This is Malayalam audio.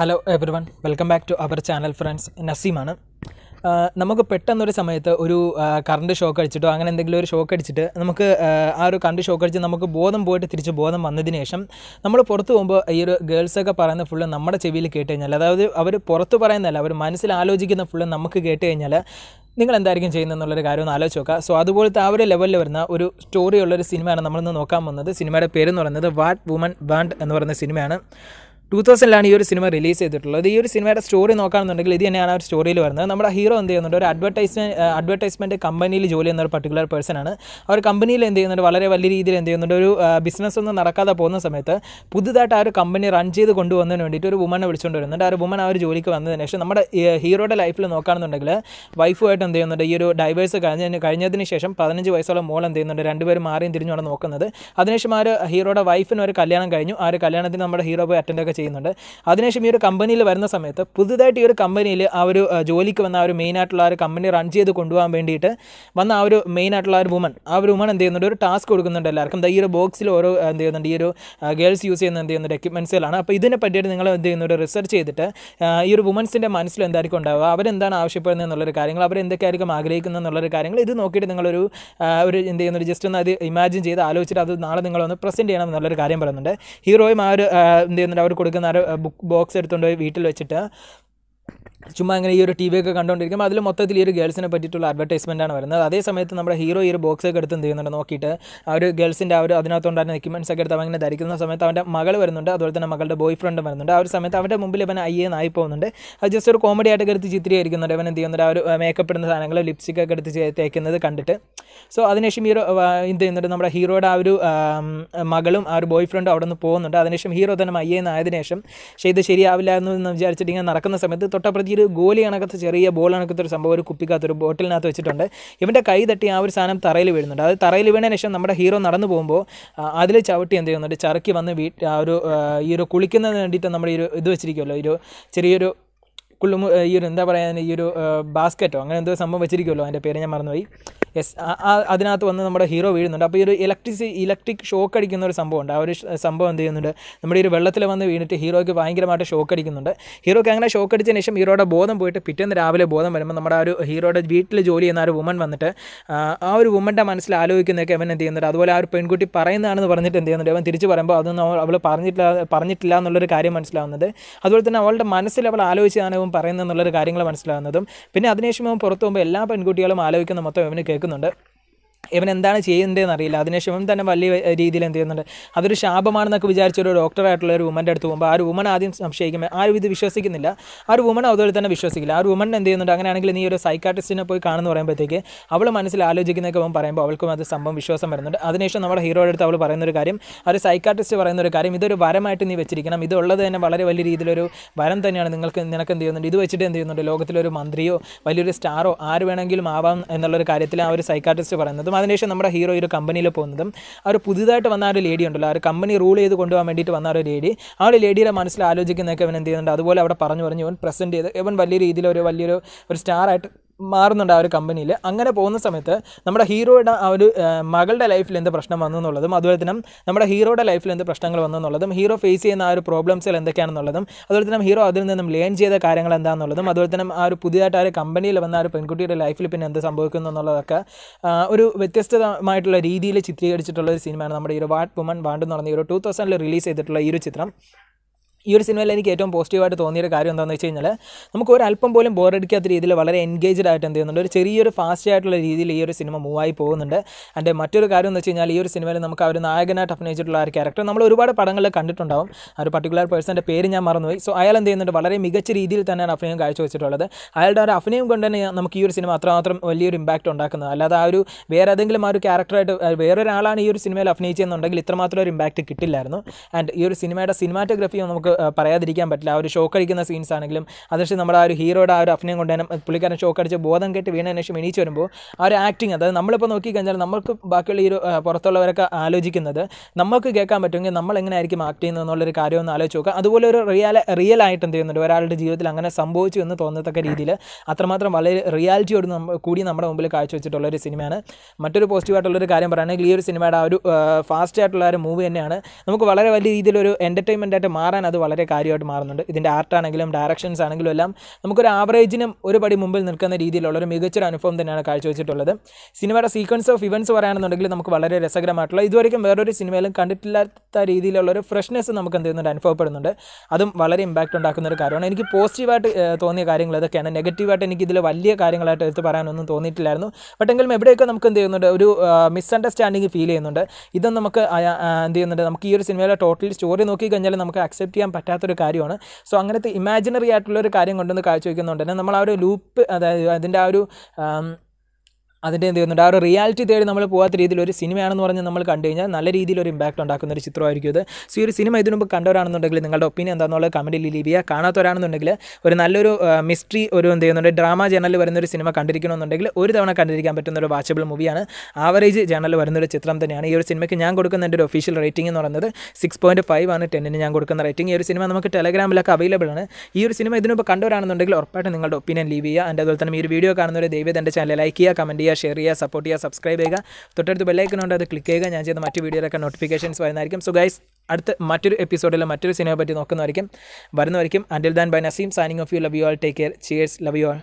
hello every one welcome back to our channel friends നസീമാണ് നമുക്ക് പെട്ടെന്നൊരു സമയത്ത് ഒരു കറണ്ട് ഷോക്ക് അടിച്ചിട്ടോ അങ്ങനെ എന്തെങ്കിലും ഒരു ഷോക്ക് അടിച്ചിട്ട് നമുക്ക് ആ ഒരു കറണ്ട് ഷോക്ക് അടിച്ച് നമുക്ക് ബോധം പോയിട്ട് തിരിച്ച് ബോധം വന്നതിന് ശേഷം നമ്മൾ പുറത്ത് പോകുമ്പോൾ ഈ ഒരു ഗേൾസൊക്കെ പറയുന്ന ഫുള്ള് നമ്മുടെ ചെവിയിൽ കേട്ട് കഴിഞ്ഞാൽ അതായത് അവർ പുറത്ത് പറയുന്നതല്ല അവർ മനസ്സിൽ ആലോചിക്കുന്ന ഫുള്ള് നമുക്ക് കേട്ട് കഴിഞ്ഞാൽ നിങ്ങൾ എന്തായിരിക്കും ചെയ്യുന്നതെന്നുള്ളൊരു കാര്യം ഒന്ന് ആലോചിച്ച് നോക്കുക സോ അതുപോലത്തെ ആ ഒരു ലെവലിൽ വരുന്ന ഒരു സ്റ്റോറിയുള്ളൊരു സിനിമയാണ് നമ്മളിന്ന് നോക്കാൻ വന്നത് സിനിമയുടെ പേര് പറയുന്നത് വാട്ട് വുമൻ വാണ്ട് എന്ന് പറയുന്ന സിനിമയാണ് ടൂ തൗസൻഡിലാണ് ഈ ഒരു സിനിമ റിലീസ് ചെയ്തിട്ടുള്ളത് ഈ ഒരു സിനിമയുടെ സ്റ്റോറി നോക്കുകയാണെന്നുണ്ടെങ്കിൽ ഇത് തന്നെയാണ് ആ ഒരു സ്റ്റോറിയിൽ വരുന്നത് നമ്മുടെ ഹീറോ എന്ത് ചെയ്യുന്നുണ്ട് ഒരു അഡ്വർടൈസ്മെൻറ്റ് അഡ്വർടൈസ്മെൻറ്റ് കമ്പനിയിൽ ജോലി ചെയ്യുന്ന ഒരു പർട്ടിക്കുലർ പേഴ്സൺ ആണ് ആ ഒരു കമ്പനിയിൽ എന്ത് ചെയ്യുന്നുണ്ട് വളരെ വലിയ രീതിയിൽ എന്ത് ചെയ്യുന്നുണ്ട് ഒരു ബിസിനസ് ഒന്നും നടക്കാതെ പോകുന്ന സമയത്ത് പുതുതായിട്ട് ആ ഒരു കമ്പനി റൺ ചെയ്ത് കൊണ്ടുവന്നതിന് വേണ്ടിയിട്ട് ഒരു വുമനെ വിളിച്ചുകൊണ്ട് വരുന്നുണ്ട് ആ ഒരു വുമൻ ആ ഒരു ജോലിക്ക് വന്നതിന് ശേഷം നമ്മുടെ ഹീറോയുടെ ലൈഫിൽ നോക്കുകയാണെന്നുണ്ടെങ്കിൽ വൈഫുമായിട്ട് എന്ത് ചെയ്യുന്നുണ്ട് ഈ ഒരു ഡൈവേഴ്സ് കഴിഞ്ഞ കഴിഞ്ഞതിന് ശേഷം പതിനഞ്ച് വയസ്സുള്ള മോൾ എന്ത് ചെയ്യുന്നുണ്ട് രണ്ടുപേരും മാറിയും തിരിഞ്ഞുമാണ് നോക്കുന്നത് അതിനുശേഷം ആ ഒരു ഹീറോയുടെ വൈഫിന് ഒരു കല്യാണം കഴിഞ്ഞു ആ ഒരു കല്യാണത്തിന് നമ്മുടെ ഹീറോ പോയി അറ്റൻഡ് ഒക്കെ ചെയ്യുന്നുണ്ട് അതിനുശേഷം ഈ ഒരു കമ്പനിയിൽ വരുന്ന സമയത്ത് പുതുതായിട്ട് ഈ ഒരു കമ്പനിയിൽ ആ ഒരു ജോലിക്ക് വന്ന ആ ഒരു മെയിൻ ആയിട്ടുള്ള ആ ഒരു കമ്പനി റൺ ചെയ്ത് കൊണ്ടുപോകാൻ വേണ്ടിയിട്ട് വന്ന ആ ഒരു മെയിൻ ആയിട്ടുള്ള ആ ഒരു വുമൺ ആ ഒരു വുമൺ എന്ത് ചെയ്യുന്നുണ്ട് ഒരു ടാസ്ക് കൊടുക്കുന്നുണ്ട് എല്ലാവർക്കും ഈ ഒരു ബോക്സിൽ ഓരോ എന്ത് ചെയ്യുന്നുണ്ട് ഈ ഒരു ഗേൾസ് യൂസ് ചെയ്യുന്ന എന്ത് ചെയ്യുന്നുണ്ട് എക്യുപ്മെൻസിലാണ് അപ്പോൾ ഇതിനെ പറ്റിയിട്ട് നിങ്ങൾ എന്ത് ചെയ്യുന്നുണ്ട് റിസർച്ച് ചെയ്തിട്ട് ഈ ഒരു വുമൻസിൻ്റെ മനസ്സിൽ എന്തായിരിക്കും ഉണ്ടാവുക അവരെന്താണ് ആവശ്യപ്പെടുന്നത് എന്നുള്ളൊരു കാര്യങ്ങൾ അവർ ആഗ്രഹിക്കുന്നത് എന്നുള്ളൊരു കാര്യങ്ങൾ ഇത് നോക്കിയിട്ട് നിങ്ങളൊരു ഒരു എന്ത് ചെയ്യുന്നൊരു ജസ്റ്റ് ഒന്ന് അത് ഇമാജിൻ ചെയ്ത് ആലോചിച്ചിട്ട് അത് നാളെ നിങ്ങളൊന്ന് പ്രസൻറ്റ് ചെയ്യണം എന്നുള്ളൊരു കാര്യം പറയുന്നുണ്ട് ഹീറോയും ആ ഒരു എന്ത് ചെയ്യുന്നുണ്ട് അവർ കൊടുക്കുന്ന കൊടുക്കുന്ന ബുക്ക് ബോക്സ് എടുത്തുകൊണ്ട് പോയി വീട്ടിൽ വെച്ചിട്ട് ചുമ്മാ അങ്ങനെ ഈ ഒരു ടി വി ഒക്കെ കണ്ടുകൊണ്ടിരിക്കുമ്പോൾ അതിൽ മൊത്തത്തിൽ ഈ ഒരു ഗേൾസിനെ പറ്റിയിട്ടുള്ള അഡ്വർടൈസ്മെൻ്റ് ആണ് വരുന്നത് അതേ സമയത്ത് നമ്മുടെ ഹീറോ ഈ ഒരു ബോക്സ് ഒക്കെ എടുത്ത് എന്ത് ചെയ്യുന്നുണ്ട് നോക്കിയിട്ട് ആ ഒരു ഗേൾസിൻ്റെ ആ ഒരു അതിനകത്തുണ്ടായിരുന്ന എക്യുപ്മെൻസ് ഒക്കെ എടുത്ത് അവൻ ഇങ്ങനെ ധരിക്കുന്ന സമയത്ത് അവൻ്റെ മകൾ വരുന്നുണ്ട് അതുപോലെ തന്നെ മകളുടെ ബോയ് ഫ്രണ്ട് വരുന്നുണ്ട് ആ ഒരു സമയത്ത് അവൻ്റെ മുമ്പിൽ ഇവൻ ഐ നായി പോകുന്നുണ്ട് അത് ജസ്റ്റ് ഒരു കോമഡി ആയിട്ട് എടുത്ത് ചിത്രീകരിക്കുന്നുണ്ട് ഇവൻ എന്ത് ചെയ്യുന്നുണ്ട് ആ ഒരു മേക്കപ്പ് ഇടുന്ന സാധനങ്ങൾ ലിപ്സ്റ്റിക് ഒക്കെ എടുത്ത് തേക്കുന്നത് കണ്ടിട്ട് സോ അതിനുശേഷം ഹീറോ എന്ത് ചെയ്യുന്നുണ്ട് നമ്മുടെ ഹീറോയുടെ ആ ഒരു മകളും ആ ഒരു ബോയ് ഫ്രണ്ടും അവിടെ നിന്ന് പോകുന്നുണ്ട് അതിനുശേഷം ഹീറോ തന്നെ ഐ എന്നായതിനു ശേഷം ഇത് ശരിയാവില്ല എന്ന് വിചാരിച്ചിട്ട് ഇങ്ങനെ നടക്കുന്ന സമയത്ത് തൊട്ടപ്രതി ഈ ഒരു ഗോലി കണക്കത്ത് ചെറിയ ബോൾ കണക്കത്തെ ഒരു സംഭവം ഒരു കുപ്പിക്കകത്ത് ഒരു ബോട്ടിലിനകത്ത് വെച്ചിട്ടുണ്ട് ഇവൻ്റെ കൈ തട്ടി ആ ഒരു സാധനം തറയിൽ വീഴുന്നുണ്ട് അത് തറയിൽ വീണതിന് ശേഷം നമ്മുടെ ഹീറോ നടന്നു പോകുമ്പോൾ അതിൽ ചവിട്ടി എന്ത് ചെയ്യുന്നുണ്ട് ചറുക്കി വന്ന് വീട്ടിൽ ആ ഒരു ഈ ഒരു കുളിക്കുന്നതിന് വേണ്ടിയിട്ട് നമ്മുടെ ഈ ഒരു ഇത് വെച്ചിരിക്കുമല്ലോ ഒരു ചെറിയൊരു കുള്ളുമു ഈ ഒരു എന്താ പറയുക ഈ ഒരു ബാസ്ക്കറ്റോ അങ്ങനെ എന്തോ സംഭവം വെച്ചിരിക്കുമല്ലോ അതിൻ്റെ പേര് ഞാൻ മറന്നുപോയി യെസ് അതിനകത്ത് വന്ന് നമ്മുടെ ഹീറോ വീഴുന്നുണ്ട് അപ്പോൾ ഈ ഒരു ഇലക്ട്രിസി ഇലക്ട്രിക് ഷോക്ക് അടിക്കുന്ന ഒരു സംഭവമുണ്ട് ആ ഒരു സംഭവം എന്ത് ചെയ്യുന്നുണ്ട് നമ്മുടെ ഈ ഒരു വെള്ളത്തിൽ വന്ന് വീണിട്ട് ഹീറോയ്ക്ക് ഭയങ്കരമായിട്ട് ഷോക്ക് അടിക്കുന്നുണ്ട് ഹീറോയ്ക്ക് അങ്ങനെ ഷോക്ക് അടിച്ചതിന് ശേഷം ഹീറോയുടെ ബോധം പോയിട്ട് പിറ്റേന്ന് രാവിലെ ബോധം വരുമ്പോൾ നമ്മുടെ ആ ഒരു ഹീറോയുടെ വീട്ടിൽ ജോലി ചെയ്യുന്ന ഒരു വുമൺ വന്നിട്ട് ആ ഒരു വുമൻ്റെ മനസ്സിൽ ആലോചിക്കുന്നതൊക്കെ അവൻ എന്ത് ചെയ്യുന്നുണ്ട് അതുപോലെ ആ ഒരു പെൺകുട്ടി പറയുന്നതാണെന്ന് പറഞ്ഞിട്ട് എന്ത് ചെയ്യുന്നുണ്ട് അവൻ തിരിച്ച് പറയുമ്പോൾ അതൊന്നും അവൾ പറഞ്ഞിട്ടില്ല പറഞ്ഞിട്ടില്ല എന്നുള്ളൊരു കാര്യം മനസ്സിലാവുന്നത് അതുപോലെ തന്നെ അവളുടെ മനസ്സിൽ അവൾ ആലോചിച്ചാണ് അവൻ പറയുന്നത് എന്നുള്ളൊരു കാര്യങ്ങൾ മനസ്സിലാവുന്നതും പിന്നെ അതിനുശേഷം അവൻ പുറത്തു പോകുമ്പോൾ എല്ലാ പെൺകുട്ടികളും ആലോചിക്കുന്ന മൊത്തം അവന് കേൾക്കും കേൾക്കുന്നുണ്ട് ഇവൻ എന്താണ് ചെയ്യുന്നതെന്ന് അറിയില്ല അതിനുശേഷം തന്നെ വലിയ രീതിയിൽ എന്ത് ചെയ്യുന്നുണ്ട് അതൊരു ശാപമാണെന്നൊക്കെ വിചാരിച്ച ഒരു ഡോക്ടറായിട്ടുള്ള ഒരു വുമൻ്റെ അടുത്ത് പോകുമ്പോൾ ആ ഒരു വുമൺ ആദ്യം സംശയിക്കുമ്പോൾ ആരും ഇത് വിശ്വസിക്കുന്നില്ല ആ ഒരു വുമൺ അതുപോലെ തന്നെ വിശ്വസിക്കില്ല ആ ഒരു വുമൺ എന്ത് ചെയ്യുന്നുണ്ട് അങ്ങനെയാണെങ്കിൽ നീ ഒരു സൈക്കാട്രിസ്റ്റിനെ പോയി കാണുന്ന പറയുമ്പോഴത്തേക്ക് അവൾ മനസ്സിൽ ആലോചിക്കുന്നതൊക്കെ അവൻ പറയുമ്പോൾ അവൾക്കും അത് സംഭവം വിശ്വാസം വരുന്നുണ്ട് അതിനുശേഷം നമ്മുടെ ഹീറോയുടെ അടുത്ത് അവൾ പറയുന്ന ഒരു കാര്യം ആ ഒരു സൈക്കാട്രിസ്റ്റ് പറയുന്ന ഒരു കാര്യം ഇതൊരു വരമായിട്ട് നീ വെച്ചിരിക്കണം ഇതുള്ളത് തന്നെ വളരെ വലിയ രീതിയിലൊരു വരം തന്നെയാണ് നിങ്ങൾക്ക് നിനക്ക് എന്ത് ചെയ്യുന്നുണ്ട് ഇത് വെച്ചിട്ട് എന്ത് ചെയ്യുന്നുണ്ട് ലോകത്തിലൊരു മന്ത്രിയോ വലിയൊരു സ്റ്റാറോ ആര് വേണമെങ്കിലും ആവാം എന്നുള്ളൊരു കാര്യത്തിൽ ആ ഒരു സൈക്കാട്രിസ്റ്റ് പറയുന്നത് അതിനുശേഷം നമ്മുടെ ഹീറോ ഒരു കമ്പനിയിൽ പോകുന്നതും ആ ഒരു പുതിയതായിട്ട് വന്ന ഒരു ലേഡി ഉണ്ടല്ലോ ആ ഒരു കമ്പനി റൂൾ ചെയ്ത് കൊണ്ടുപോകാൻ വേണ്ടിയിട്ട് വന്ന ഒരു ലേഡി ആ ഒരു ലേഡിയുടെ മനസ്സിൽ ആലോചിക്കുന്നതൊക്കെ അവൻ എന്ത് ചെയ്യുന്നുണ്ട് അതുപോലെ അവിടെ പറഞ്ഞു പറഞ്ഞു അവൻ പ്രസൻറ്റ് ചെയ്ത് ഇവൻ വലിയ രീതിയിൽ ഒരു വലിയൊരു ഒരു സ്റ്റാറായിട്ട് മാറുന്നുണ്ട് ആ ഒരു കമ്പനിയിൽ അങ്ങനെ പോകുന്ന സമയത്ത് നമ്മുടെ ഹീറോയുടെ ആ ഒരു മകളുടെ ലൈഫിൽ എന്ത് പ്രശ്നം വന്നു എന്നുള്ളതും അതുപോലെ തന്നെ നമ്മുടെ ഹീറോയുടെ ലൈഫിൽ എന്ത് പ്രശ്നങ്ങൾ വന്നു എന്നുള്ളതും ഹീറോ ഫേസ് ചെയ്യുന്ന ആ ഒരു പ്രോബ്ലംസുകൾ എന്തൊക്കെയാണെന്നുള്ളതും അതുപോലെ തന്നെ ഹീറോ അതിൽ നിന്നും ലേൺ ചെയ്ത കാര്യങ്ങൾ എന്താണെന്നുള്ളതും അതുപോലെ തന്നെ ആ ഒരു പുതിയതായിട്ട് ആ ഒരു കമ്പനിയിൽ വന്ന ആ ഒരു പെൺകുട്ടിയുടെ ലൈഫിൽ പിന്നെ എന്ത് സംഭവിക്കുന്നു എന്നുള്ളതൊക്കെ ഒരു വ്യത്യസ്തമായിട്ടുള്ള രീതിയിൽ ചിത്രീകരിച്ചിട്ടുള്ള ഒരു സിനിമയാണ് നമ്മുടെ ഈ ഒരു വാട്ട് വുമൺ വാണ്ട് എന്ന് പറഞ്ഞ ഈ ഒരു ടൂ തൗസൻഡിൽ റിലീസ് ചെയ്തിട്ടുള്ള ഈ ഒരു ചിത്രം ഈ ഒരു സിനിമയിൽ എനിക്ക് ഏറ്റവും പോസിറ്റീവായിട്ട് തോന്നിയൊരു കാര്യം എന്താണെന്ന് വെച്ച് കഴിഞ്ഞാൽ നമുക്ക് ഒരല്പം പോലും ബോറടിക്കാത്ത രീതിയിൽ വളരെ എൻഗേജ്ഡ് ആയിട്ട് എന്ത് ചെയ്യുന്നുണ്ട് ഒരു ചെറിയൊരു ഫാസ്റ്റ് ആയിട്ടുള്ള രീതിയിൽ ഈ ഒരു സിനിമ മൂവായി പോകുന്നുണ്ട് ആൻഡ് മറ്റൊരു കാര്യം എന്ന് വെച്ച് കഴിഞ്ഞാൽ ഈ ഒരു സിനിമയിൽ നമുക്ക് ആ ഒരു നായകനായിട്ട് അഭിനയിച്ചിട്ടുള്ള ആ ഒരു ക്യാരക്ടർ നമ്മൾ ഒരുപാട് പടങ്ങളിൽ കണ്ടിട്ടുണ്ടാവും ആ ഒരു പർട്ടിക്കുലർ പേഴ്സൻ്റെ പേര് ഞാൻ മറന്നുപോയി സോ അയാൾ എന്ത് ചെയ്യുന്നുണ്ട് വളരെ മികച്ച രീതിയിൽ തന്നെയാണ് അഭിനയം കാഴ്ചവെച്ചിട്ടുള്ളത് അയാളുടെ ഒരു അഭിനയം കൊണ്ട് തന്നെ നമുക്ക് ഈ ഒരു സിനിമ അത്രമാത്രം വലിയൊരു ഇമ്പാക്റ്റ് ഉണ്ടാക്കുന്നത് അല്ലാതെ ആ ഒരു വേറെ ഏതെങ്കിലും ആ ഒരു ക്യാരക്ടറായിട്ട് വേറൊരാളാണ് ഈ ഒരു സിനിമയിൽ അഭിനയിച്ചതെന്നുണ്ടെങ്കിൽ ഇത്രമാത്രം ഒരു ഇമ്പാക്റ്റ് കിട്ടില്ലായിരുന്നു ആൻഡ് ഈ ഒരു സിനിമയുടെ സിനിമാറ്റോഗ്രഫിയും നമുക്ക് നമുക്ക് പറയാതിരിക്കാൻ പറ്റില്ല ആ ഒരു ഷോക്ക് അടിക്കുന്ന സീൻസ് ആണെങ്കിലും അതിന് നമ്മുടെ ആ ഒരു ഹീറോയുടെ ആ ഒരു അഭിനയം തന്നെ പുള്ളിക്കാരൻ ഷോക്ക് അടിച്ച് ബോധം കെട്ട് വീണതിന് ശേഷം എണീച്ച് വരുമ്പോൾ ആ ഒരു ആക്ടിങ് അതായത് നമ്മളിപ്പോൾ നോക്കിക്കഴിഞ്ഞാൽ നമ്മൾക്ക് ബാക്കിയുള്ള ഈ പുറത്തുള്ളവരൊക്കെ ആലോചിക്കുന്നത് നമുക്ക് കേൾക്കാൻ പറ്റുമെങ്കിൽ നമ്മൾ എങ്ങനെ ആയിരിക്കും ആക്ട് ചെയ്യുന്നത് എന്നുള്ളൊരു ഒന്ന് ആലോചിച്ച് നോക്കുക അതുപോലെ ഒരു റിയൽ റിയൽ ആയിട്ട് എന്ത് ചെയ്യുന്നുണ്ട് ഒരാളുടെ ജീവിതത്തിൽ അങ്ങനെ സംഭവിച്ചു എന്ന് തോന്നത്തക്ക രീതിയിൽ അത്രമാത്രം വളരെ റിയാലിറ്റിയോട് കൂടി നമ്മുടെ മുമ്പിൽ കാഴ്ചവെച്ചിട്ടുള്ള ഒരു സിനിമയാണ് മറ്റൊരു പോസിറ്റീവായിട്ടുള്ളൊരു കാര്യം പറയുകയാണെങ്കിൽ ഈ ഒരു സിനിമയുടെ ആ ഒരു ഫാസ്റ്റ് ആയിട്ടുള്ള ഒരു മൂവ് തന്നെയാണ് നമുക്ക് വളരെ വലിയ രീതിയിലൊരു എൻ്റർടൈൻമെൻ്റ് ആയിട്ട് മാറാൻ അത് വളരെ കാര്യമായിട്ട് മാറുന്നുണ്ട് ഇതിൻ്റെ ആർട്ടാണെങ്കിലും ഡയറക്ഷൻസ് ആണെങ്കിലും എല്ലാം നമുക്കൊരു ആവറേജിനും ഒരു പടി മുമ്പിൽ നിൽക്കുന്ന രീതിയിലുള്ള ഒരു മികച്ചൊരു അനുഭവം തന്നെയാണ് കാഴ്ചവെച്ചിട്ടുള്ളത് സിനിമയുടെ സീക്വൻസ് ഓഫ് ഇവൻസ് പറയുകയാണെന്നുണ്ടെങ്കിൽ നമുക്ക് വളരെ രസകരമായിട്ടുള്ള ഇതുവരെയും വേറൊരു സിനിമയിലും കണ്ടിട്ടില്ലാത്ത രീതിയിലുള്ള ഒരു ഫ്രഷ്നെസ് നമുക്ക് എന്ത് ചെയ്യുന്നുണ്ട് അനുഭവപ്പെടുന്നുണ്ട് അതും വളരെ ഇമ്പാക്റ്റ് ഉണ്ടാക്കുന്ന ഒരു കാര്യമാണ് എനിക്ക് പോസിറ്റീവായിട്ട് തോന്നിയ കാര്യങ്ങൾ ഇതൊക്കെയാണ് നെഗറ്റീവായിട്ട് എനിക്ക് ഇതിൽ വലിയ കാര്യങ്ങളായിട്ട് എടുത്ത് പറയാനൊന്നും തോന്നിയിട്ടില്ലായിരുന്നു ബട്ട് എങ്കിലും എവിടെയൊക്കെ നമുക്ക് എന്ത് ചെയ്യുന്നുണ്ട് ഒരു മിസ്അണ്ടർസ്റ്റാൻഡിങ് ഫീൽ ചെയ്യുന്നുണ്ട് ഇതും നമുക്ക് എന്ത് ചെയ്യുന്നുണ്ട് നമുക്ക് ഈ ഒരു സിനിമയിലെ ടോട്ടൽ സ്റ്റോറി നോക്കി കഴിഞ്ഞാൽ നമുക്ക് അക്സെപ്റ്റ് ചെയ്യാൻ ചെയ്യാൻ പറ്റാത്തൊരു കാര്യമാണ് സോ അങ്ങനത്തെ ഇമാജിനറി ആയിട്ടുള്ള ഒരു കാര്യം കൊണ്ടുവന്ന് കാഴ്ചവെക്കുന്നുണ്ട് തന്നെ നമ്മൾ ആ ഒരു ലൂപ്പ് അതായത് അതിൻ്റെ ആ ഒരു അതിൻ്റെ എന്ത് ചെയ്യുന്നുണ്ട് ആ ഒരു റിയാലിറ്റി തേടി നമ്മൾ പോകാത്ത രീതിയിൽ ഒരു സിനിമയാണെന്ന് പറഞ്ഞാൽ നമ്മൾ കണ്ടു കഴിഞ്ഞാൽ നല്ല രീതിയിൽ ഒരു ഇമ്പാക്ട് ഉണ്ടാക്കുന്ന ഒരു ചിത്രമായിരിക്കും ഇത് സോ ഈ ഒരു സിനിമ ഇതിനു മുമ്പ് കണ്ടവരാണെന്നുണ്ടെങ്കിൽ നിങ്ങളുടെ ഒപ്പീനിയൻ എന്താണെന്നുള്ളത് കമൻറ്റിൽ ലീവ് ചെയ്യുക കാണാത്തവരാണെന്നുണ്ടെങ്കിൽ ഒരു നല്ലൊരു മിസ്റ്ററി ഒരു എന്ത് ചെയ്യുന്നുണ്ട് ഡ്രാമ ജേണലിൽ വരുന്ന ഒരു സിനിമ കണ്ടിരിക്കണമെന്നുണ്ടെങ്കിൽ ഒരു തവണ കണ്ടിരിക്കാൻ പറ്റുന്ന ഒരു വാച്ചബിൾ മൂവിയാണ് ആവറേജ് ജേണലിൽ വരുന്ന ഒരു ചിത്രം തന്നെയാണ് ഈ ഒരു സിനിമയ്ക്ക് ഞാൻ കൊടുക്കുന്ന എൻ്റെ ഒരു ഒഫീഷ്യൽ റേറ്റിംഗ് എന്ന് പറയുന്നത് സിക്സ് പോയിൻറ്റ് ഫൈവ് ആണ് ടെന്നിന് ഞാൻ കൊടുക്കുന്ന റേറ്റിംഗ് ഈ ഒരു സിനിമ നമുക്ക് ടെലഗ്രാമിലൊക്കെ അവൈലബിൾ ആണ് ഈ ഒരു സിനിമ ഇതിനു മുമ്പ് കണ്ടവരാണെന്നുണ്ടെങ്കിൽ ഉറപ്പായിട്ട് നിങ്ങളുടെ ഒപ്പീനിയൻ ലീവ് ചെയ്യുക എൻ്റെ അതുപോലെ തന്നെ ഈ ഒരു വീഡിയോ കാണുന്നവരെ ദൈവം എൻ്റെ ചാനൽ ലൈക്ക് ചെയ്യുക കമൻറ്റ് ചെയ്യുക ചെയ്യുക ഷെയർ ചെയ്യുക സപ്പോർട്ട് ചെയ്യുക സബ്സ്ക്രൈബ് ചെയ്യുക തൊട്ടടുത്ത് ഉണ്ട് അത് ക്ലിക്ക് ചെയ്യുക ഞാൻ ചെയ്യുന്ന മറ്റു വീഡിയോയിലൊക്കെ നോട്ടിഫിക്കേഷൻസ് വരുന്നതായിരിക്കും സോ ഗൈസ് അടുത്ത മറ്റൊരു എപ്പിസോഡിൽ മറ്റൊരു സിനിമയെ പറ്റി നോക്കുന്നതായിരിക്കും വരുന്നതായിരിക്കും until then bye Naseem signing off you love you all take care cheers love you all